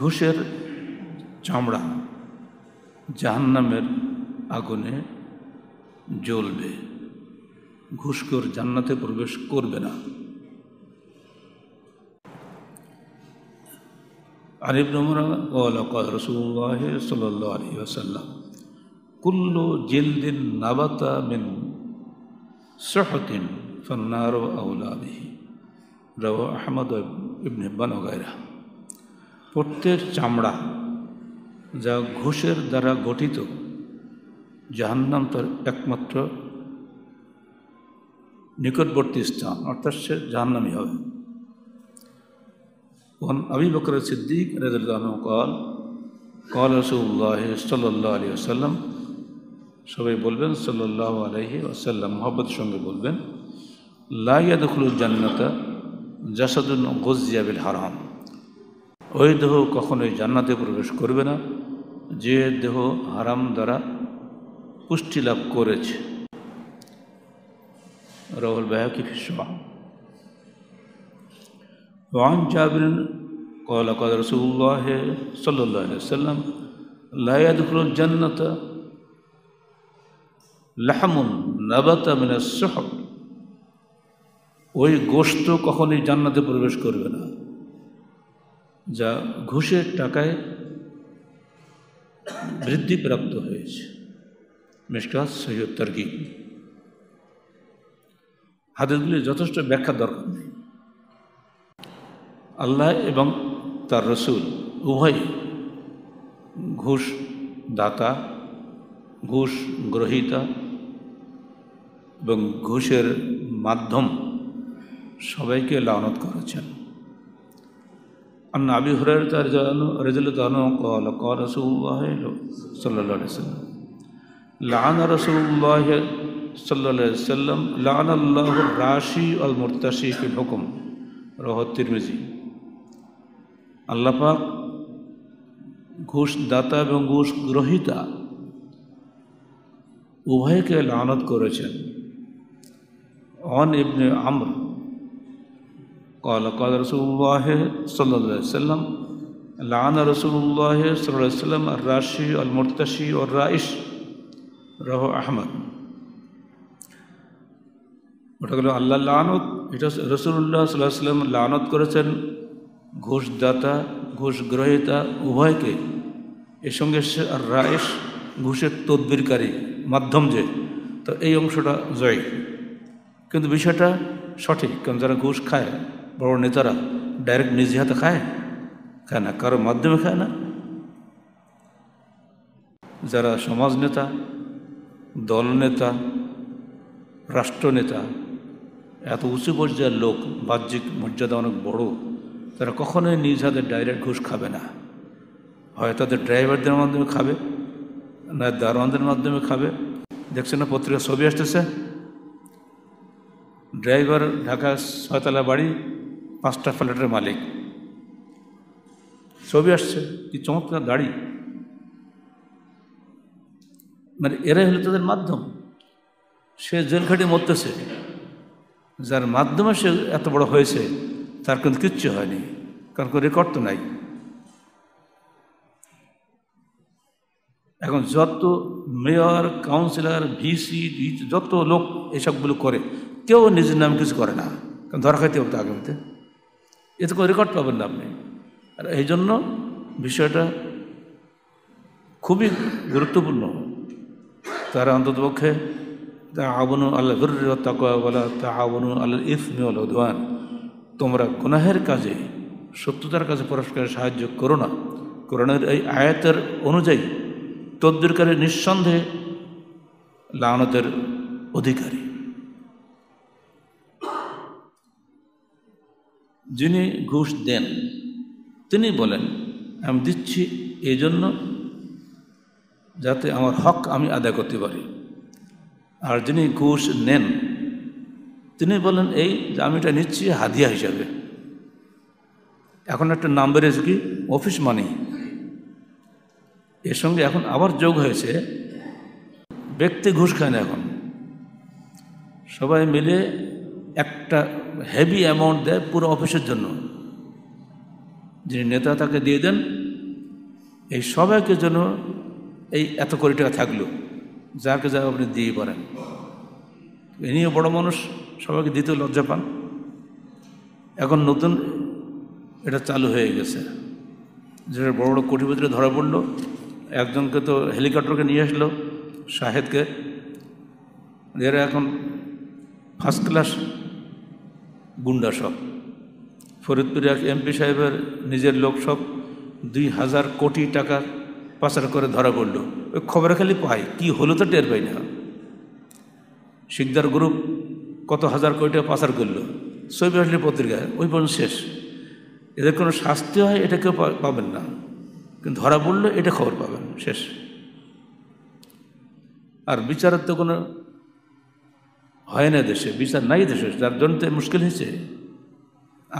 ঘুষের চামড়া জাহান্নামের আগুনে জ্বলবে ঘুষখোর জান্নাতে প্রবেশ করবে না আরিফ নমরা রসুল্লাহ সাল্লাহ আলী আসাল্লাম কুল্লো জেলদিন নাবাতা মিন সহতিন ফন্নার আউলাবিহি রব আহমদ ইবনে গায়রা প্রত্যেক চামড়া যা ঘুষের দ্বারা গঠিত জাহান্নাম তার একমাত্র নিকটবর্তী স্থান অর্থাৎ সে জাহান্নামই হবে আবি أبي সিদ্দিক الصديق কল الله عنه قال قال সবাই বলবেন সাল্লাহ আলহি আসাল্লাম মোহাম্মদের সঙ্গে বলবেন লাইয়াদুল জান্নাতা জাসাদুল গজিয়াবিল হারাম ওই দেহ কখনোই জান্নাতে প্রবেশ করবে না যে দেহ হারাম দ্বারা পুষ্টি লাভ করেছে রাহুল বাহাকি ফিসা وعن جابر قال قال رسول الله صلى الله عليه وسلم لا يدخل الجنة ওই গোষ্ঠ কখনই জান্নাতে প্রবেশ করবে না যা ঘুষের টাকায় বৃদ্ধিপ্রাপ্ত হয়েছে মিস্টার সৈয়দ তর্কি হাতেগুলির যথেষ্ট ব্যাখ্যা দরকার নেই আল্লাহ এবং তার রসুল উভয়ই ঘুষ দাতা ঘুষ গ্রহিতা এবং ঘুষের মাধ্যম সবাইকে লানত করেছেন আন্না আবি হরের তার জানো রেজুল দানো কল কসুল্লাহ সাল্লাম লান রসুল্লাহ সাল্লাম লান আল্লাহ রাশি আল মোর্তাশি কি হুকুম রহত্তির মেজি আল্লাপাক ঘুষ দাতা এবং ঘুষ গ্রহিতা উভয়কে লানত করেছেন অন ইবনে আমর قال قال رسول الله صلى الله عليه وسلم لعن رسول الله صلى الله عليه وسلم الراشي المرتشي والرائش রাহ আহমদ ওটা গেল আল্লাহ লানত এটা রসুল্লাহ সাল্লাহ সাল্লাম লানত করেছেন ঘুষদাতা ঘুষ গ্রহীতা উভয়কে এর সঙ্গে সে আর রায়েশ ঘুষের তদবিরকারী মাধ্যম যে তো এই অংশটা জয় কিন্তু বিষয়টা সঠিক কারণ যারা ঘুষ খায় বড় নেতারা ডাইরেক্ট নিজে হাতে খায় খায় না কারোর মাধ্যমে খায় না যারা সমাজ নেতা দলনেতা রাষ্ট্রনেতা এত উঁচু পর্যায়ের লোক বাহ্যিক মর্যাদা অনেক বড় তারা কখনোই নিজ হাতে ডাইরেক্ট ঘুষ খাবে না হয় তাদের ড্রাইভারদের মাধ্যমে খাবে না দারোয়ানদের মাধ্যমে খাবে দেখছেন না পত্রিকা ছবি আসতেছে ড্রাইভার ঢাকা ছয়তলা বাড়ি পাঁচটা ফ্ল্যাটের মালিক ছবি আসছে কি চমৎকার দাড়ি মানে এরাই হলো তাদের মাধ্যম সে জেল মরতেছে যার মাধ্যমে সে এত বড় হয়েছে তার কিন্তু কিচ্ছু হয়নি কারণ কোনো রেকর্ড তো নাই এখন যত মেয়র কাউন্সিলর ভিসি যত লোক এসবগুলো করে কেউ নিজের নাম কিছু করে না কারণ ধরা খাইতে হবে তো আগামীতে এতে কোনো রেকর্ড পাবেন না আপনি আর এই জন্য বিষয়টা খুবই গুরুত্বপূর্ণ তারা অন্ততপক্ষে তা আবনু আল্লাহ তাকওয়ালা তা আবনু আল্লাহ ইসমি আল্লাহান তোমরা গুনাহের কাজে সত্যতার কাছে পরস্কার সাহায্য করো না করোনার এই আয়াতের অনুযায়ী তদ্বিরকারী নিঃসন্দেহে লানতের অধিকারী যিনি ঘুষ দেন তিনি বলেন আমি দিচ্ছি এই জন্য যাতে আমার হক আমি আদায় করতে পারি আর যিনি ঘুষ নেন তিনি বলেন এই যে আমি এটা নিচ্ছি হাদিয়া হিসাবে এখন একটা নাম বেড়েছে কি অফিস মানি এর সঙ্গে এখন আবার যোগ হয়েছে ব্যক্তি ঘুষ খায় না এখন সবাই মিলে একটা হেভি অ্যামাউন্ট দেয় পুরো অফিসের জন্য যিনি নেতা তাকে দিয়ে দেন এই সবাইকে জন্য এই এত কোটি টাকা থাকলো যাকে যা আপনি দিয়ে পারেন ইনিও বড় মানুষ সবাইকে দিতে লজ্জা পান এখন নতুন এটা চালু হয়ে গেছে যেটা বড় বড় কোটিপতিরা ধরা পড়লো একজনকে তো হেলিকপ্টারকে নিয়ে আসলো শাহেদকে এরা এখন ফার্স্ট ক্লাস গুন্ডা সব ফরিদপুরে এমপি সাহেবের নিজের লোক সব দুই হাজার কোটি টাকার পাচার করে ধরা পড়ল ওই খবর খালি পাই কি হলো তো টের পাই না শিকদার গ্রুপ কত হাজার কোটি টাকা পাচার করলো সৈব আসলে পত্রিকা ওই পর্যন্ত শেষ এদের কোনো শাস্তি হয় এটা কেউ পাবেন না কিন্তু ধরা পড়লো এটা খবর পাবেন শেষ আর বিচারের তো কোনো হয় না দেশে বিচার নাই দেশে যার জন্য তো মুশকিল হয়েছে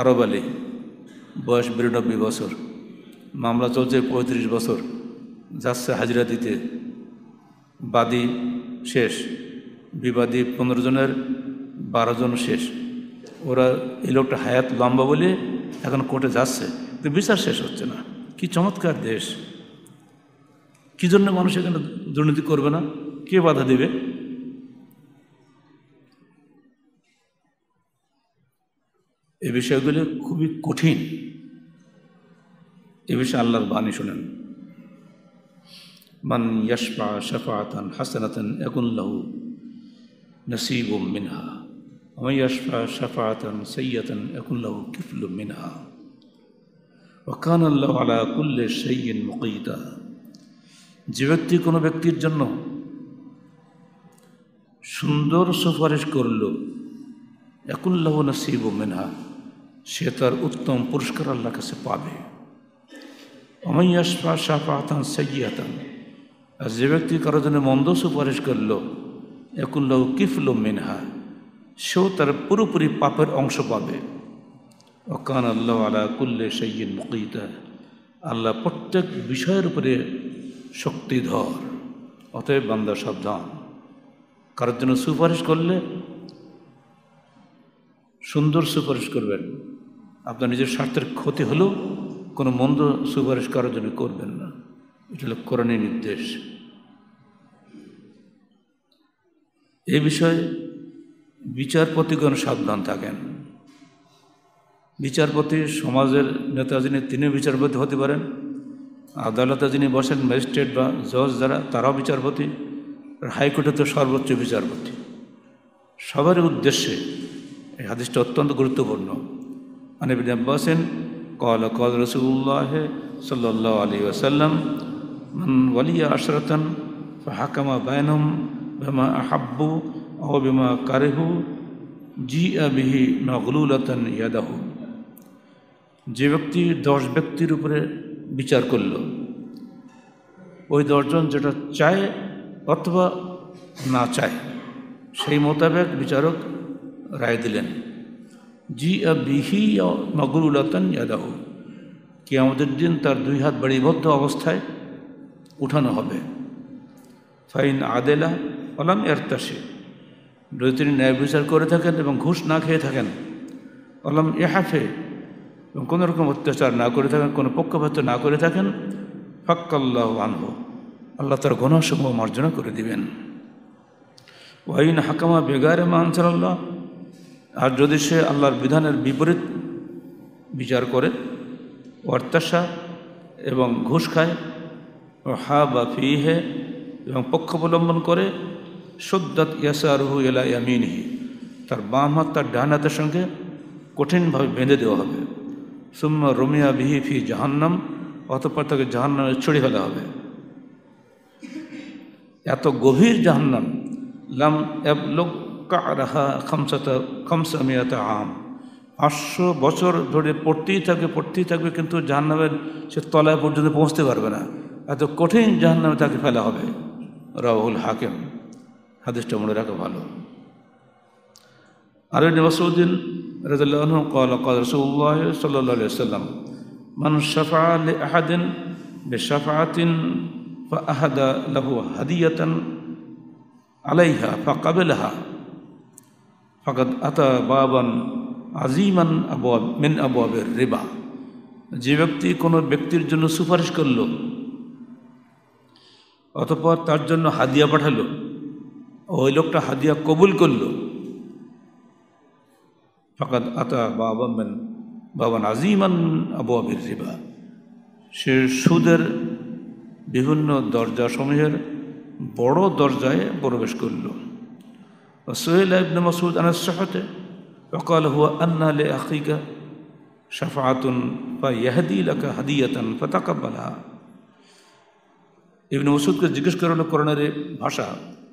আরব আলী বয়স বিরানব্বই বছর মামলা চলছে পঁয়ত্রিশ বছর যাচ্ছে হাজিরা দিতে বাদী শেষ বিবাদী পনেরো জনের বারো জন শেষ ওরা এই লোকটা হায়াত লম্বা বলে এখন কোর্টে যাচ্ছে কিন্তু বিচার শেষ হচ্ছে না কি চমৎকার দেশ কী জন্য মানুষ এখানে দুর্নীতি করবে না কে বাধা দেবে এ বিষয়গুলি খুবই কঠিন এ বিষয়ে আল্লাহর বাণী শোনেন মান ইয়াসফা শাফাতান হাসানাতান একুল্লাহু নসিবুম মিনহা ومن يشفع شفاعة سيئة يكن له كفل منها وكان الله على كل شيء مقيتا যে ব্যক্তি কোনো ব্যক্তির জন্য সুন্দর সুপারিশ করল একুল্লাহ নসিব মেনহা সে তার উত্তম পুরস্কার আল্লাহ কাছে পাবে অমাইয়াসফা সাফাতান সাইয়াতান আর যে ব্যক্তি কারো জন্য মন্দ সুপারিশ করল একুল্লাহ কিফল মিনহা সেও তার পুরোপুরি পাপের অংশ পাবে অকান আল্লাহ আলা কুল্লে সাইয়ীন মুকিতা আল্লাহ প্রত্যেক বিষয়ের উপরে শক্তিধর অতএব বান্দা সাবধান কারোর জন্য সুপারিশ করলে সুন্দর সুপারিশ করবেন আপনার নিজের স্বার্থের ক্ষতি হলেও কোনো মন্দ সুপারিশ করার জন্য করবেন না এটা হল কোরআনের নির্দেশ এ বিষয়ে বিচারপতিগণ সাবধান থাকেন বিচারপতি সমাজের নেতা যিনি তিনিও বিচারপতি হতে পারেন আদালতে যিনি বসেন ম্যাজিস্ট্রেট বা জজ যারা তারাও বিচারপতি আর হাইকোর্টে তো সর্বোচ্চ বিচারপতি সবার উদ্দেশ্যে এই হাদিসটা অত্যন্ত গুরুত্বপূর্ণ মানে বসেন কল কল রসুল্লাহ সাল্লাহ আলী ওসাল্লাম মন ওলিয়া আশরতন হাকামা বায়নম বেমা আহাব্বু ও বেমা কারেহু জি আহি নগলুলতন ইয়াদাহু যে ব্যক্তি দশ ব্যক্তির উপরে বিচার করল ওই দশজন যেটা চায় অথবা না চায় সেই মোতাবেক বিচারক রায় দিলেন জি আবিহি মগরুলতন ইয়াদাহ কি আমাদের দিন তার দুই হাত বাড়িবদ্ধ অবস্থায় উঠানো হবে ফাইন আদেলা অলাম এরতাসে যদি তিনি ন্যায় বিচার করে থাকেন এবং ঘুষ না খেয়ে থাকেন অলাম এহাফে এবং কোনো রকম অত্যাচার না করে থাকেন কোনো পক্ষপাত না করে থাকেন ফাক্কাল্লাহ আনহ আল্লাহ তার গণসমূহ মার্জনা করে দিবেন ওয়াইন হাকামা বেগারে মানসাল্লাহ আর যদি সে আল্লাহর বিধানের বিপরীত বিচার করে অর্তাশা এবং ঘুষ খায় হা বা ফি হে এবং পক্ষাবলম্বন করে সুদ্দাত ইয়াসারহু এলা ইয়ামিনহি তার বাম হাত তার ডান হাতের সঙ্গে কঠিনভাবে বেঁধে দেওয়া হবে সুম্মা রুমিয়া বিহি ফি জাহান্নাম অতপর তাকে জাহান্নামে ছড়িয়ে ফেলা হবে এত গভীর জাহান্নাম লাম লোক কারাহা খামসাতা খামসামিয়াতা আম পাঁচশো বছর ধরে পড়তেই থাকবে পড়তেই থাকবে কিন্তু জাহান্নামের সে তলায় পর্যন্ত পৌঁছতে পারবে না এত কঠিন জাহান্নামে তাকে ফেলা হবে রাহুল হাকিম হাদিসটা মনে রাখা ভালো আর মাসউদ্দিন রাজুল্লাহ قال قال رسول الله صلى الله عليه وسلم من شفع لأحد بشفعة فأهدى له هدية عليها فقبلها ফকাত আতা বাবান আজিমান আবাব মেন আবাবের রেবা যে ব্যক্তি কোনো ব্যক্তির জন্য সুপারিশ করল অতপর তার জন্য হাদিয়া পাঠালো ওই লোকটা হাদিয়া কবুল করল ফকাত আতা বাবা মেন বাবান আজিমান আবাবের রেবা সে সুদের বিভিন্ন দরজা সমূহের বড় দরজায় প্রবেশ করলো وسئل ابن مسعود عن الصحت وقال هو أن لأخيك شفاعة فيهدي لك هدية فتقبلها ইবনে মসুদকে জিজ্ঞেস করা হলো ভাষা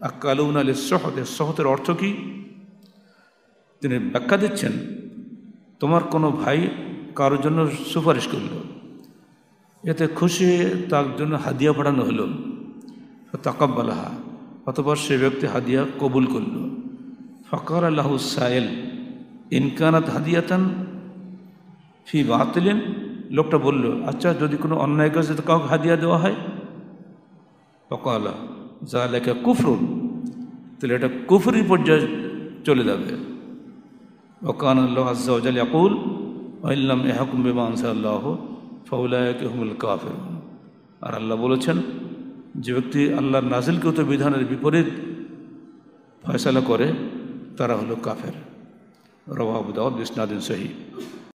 আকালুন আলী সহতে সহতের অর্থ কী তিনি ব্যাখ্যা দিচ্ছেন তোমার কোনো ভাই কারোর জন্য সুপারিশ করল এতে খুশি তার জন্য হাদিয়া পাঠানো হলো তাকাব্বালাহা অথবা সে ব্যক্তি হাদিয়া কবুল করলো ফকর আল্লাহ সায়েল ইনকানাত হাদিয়াতান ফি বাতিলেন লোকটা বলল আচ্ছা যদি কোনো অন্যায় কাজে কাউকে হাদিয়া দেওয়া হয় ফকালা যা লেখা কুফরুন তাহলে এটা কুফরি পর্যায়ে চলে যাবে ওকান আল্লাহ আজ্জাউজাল ইয়াকুল ইল্লাম এহাকুম বিমা আনসাল্লাহ ফাউলায়কে হুমুল কাফের আর আল্লাহ বলেছেন যে ব্যক্তি আল্লাহ নাজিলকৃত বিধানের বিপরীত ফয়সালা করে তারা হলো কাফের রবাহ দাউদ বিসনাদিন সহি